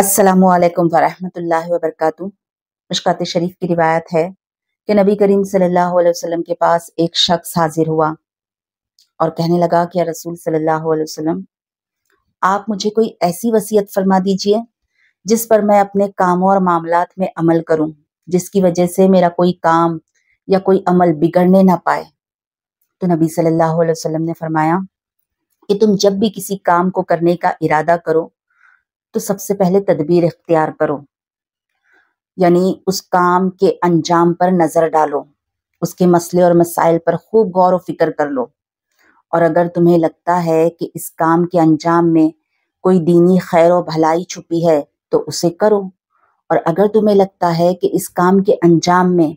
अस्सलाम वालेकुम वरहमतुल्लाहि वबरकातु मशकात शरीफ की रिवायत है कि नबी करीम सल्लल्लाहु अलैहि वसल्लम के पास एक शख्स हाजिर हुआ और कहने लगा कि रसूल सल्लल्लाहु अलैहि वसल्लम आप मुझे कोई ऐसी वसीयत फरमा दीजिए जिस पर मैं अपने कामों और मामलात में अमल करूं जिसकी वजह से मेरा कोई काम या कोई अमल बिगड़ने ना पाए तो नबी सल्लल्लाहु अलैहि वसल्लम ने फरमाया कि तुम जब भी किसी काम को करने का इरादा करो तो सबसे पहले तदबीर इख्तियार करो यानी उस काम के अंजाम पर नज़र डालो उसके मसले और मसाइल पर खूब गौर व फिक्र कर लो और अगर तुम्हें लगता है कि इस काम के अंजाम में कोई दीनी खैर व भलाई छुपी है तो उसे करो और अगर तुम्हें लगता है कि इस काम के अंजाम में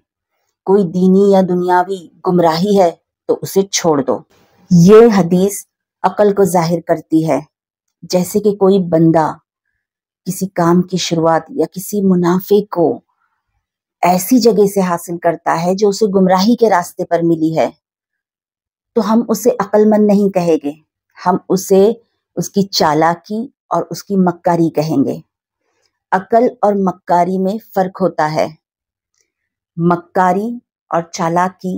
कोई दीनी या दुनियावी गुमराही है तो उसे छोड़ दो ये हदीस अकल को जाहिर करती है जैसे कि कोई बंदा किसी काम की शुरुआत या किसी मुनाफे को ऐसी जगह से हासिल करता है जो उसे गुमराही के रास्ते पर मिली है तो हम उसे अक्लमंद नहीं कहेंगे हम उसे उसकी चालाकी और उसकी मक्कारी कहेंगे अकल और मक्कारी में फर्क होता है मक्कारी और चालाकी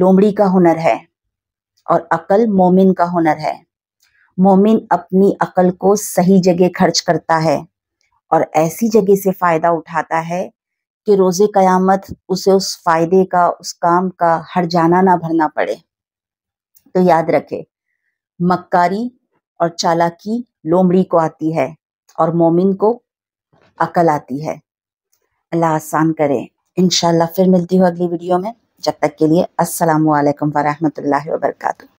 लोमड़ी का हुनर है और अकल मोमिन का हुनर है मोमिन अपनी अकल को सही जगह खर्च करता है और ऐसी जगह से फायदा उठाता है कि रोजे क़यामत उसे उस फायदे का उस काम का हर जाना ना भरना पड़े तो याद रखे मक्कारी और चालाकी लोमड़ी को आती है और मोमिन को अकल आती है अल्लाह आसान करे इनशाला फिर मिलती हूँ अगली वीडियो में जब तक के लिए असलकम वरहमल वर्का